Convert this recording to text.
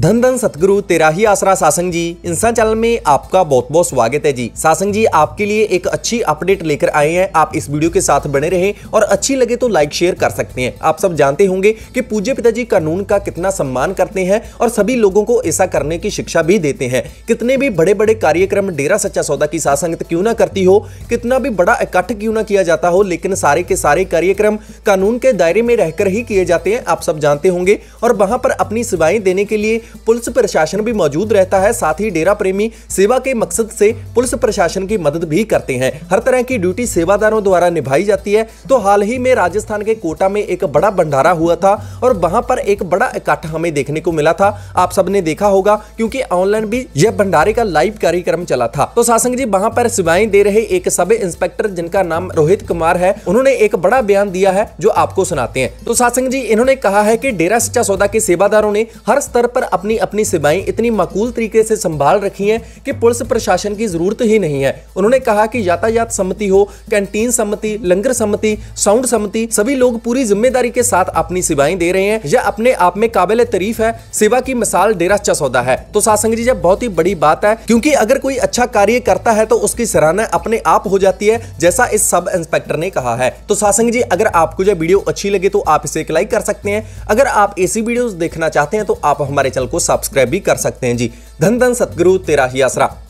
धन धन सतगुरु तेरा ही आसरा सासंग जी इंसान चैनल में आपका बहुत बहुत स्वागत है जी सासंग जी आपके लिए एक अच्छी अपडेट लेकर आए हैं आप इस वीडियो के साथ बने रहें और अच्छी लगे तो लाइक शेयर कर सकते हैं आप सब जानते होंगे कि पूज्य पिताजी कानून का कितना सम्मान करते हैं और सभी लोगों को ऐसा करने की शिक्षा भी देते हैं कितने भी बड़े बड़े कार्यक्रम डेरा सच्चा सौदा की सासंग क्यों ना करती हो कितना भी बड़ा इकट्ठ क्यों ना किया जाता हो लेकिन सारे के सारे कार्यक्रम कानून के दायरे में रहकर ही किए जाते हैं आप सब जानते होंगे और वहां पर अपनी सेवाएं देने के लिए पुलिस प्रशासन भी मौजूद रहता है साथ ही डेरा प्रेमी सेवा के मकसद से पुलिस प्रशासन की मदद भी करते हैं हर तरह की ड्यूटी सेवादारों द्वारा निभाई जाती है तो हाल ही में राजस्थान के कोटा में एक बड़ा भंडारा हुआ था और वहां पर एक बड़ा इकट्ठा हमें देखने को मिला था आप ने देखा होगा क्योंकि ऑनलाइन भी यह भंडारे का लाइव कार्यक्रम चला था तो सासंग जी वहां पर सेवाएं दे रहे एक सब इंस्पेक्टर जिनका नाम रोहित कुमार है उन्होंने एक बड़ा बयान दिया है जो आपको सुनाते हैं तो सासंग जी इन्होंने कहा है कि डेरा सच्चा सौदा के सेवादारों ने हर स्तर पर अपनी अपनी सेवाएं इतनी मकूल तरीके से संभाल रखी हैं कि पुलिस प्रशासन की जरूरत ही नहीं है उन्होंने कहा कि यातायात सम्मति हो कैंटीन सम्मति लंगर सम्मति साउंड सम्मति सभी लोग पूरी जिम्मेदारी के साथ अपनी सेवाएं दे रहे हैं यह अपने आप में काबिल तरीफ है सेवा की मिसाल डेरा चसौदा है तो सासंग जी जब बहुत ही बड़ी बात है क्योंकि अगर कोई अच्छा कार्य करता है तो उसकी सराहना अपने आप हो जाती है जैसा इस सब इंस्पेक्टर ने कहा है तो सासंग जी अगर आपको यह वीडियो अच्छी लगे तो आप इसे एक लाइक कर सकते हैं अगर आप ऐसी वीडियोस देखना चाहते हैं तो आप हमारे चैनल को सब्सक्राइब भी कर सकते हैं जी धन धन सतगुरु तेरा ही आसरा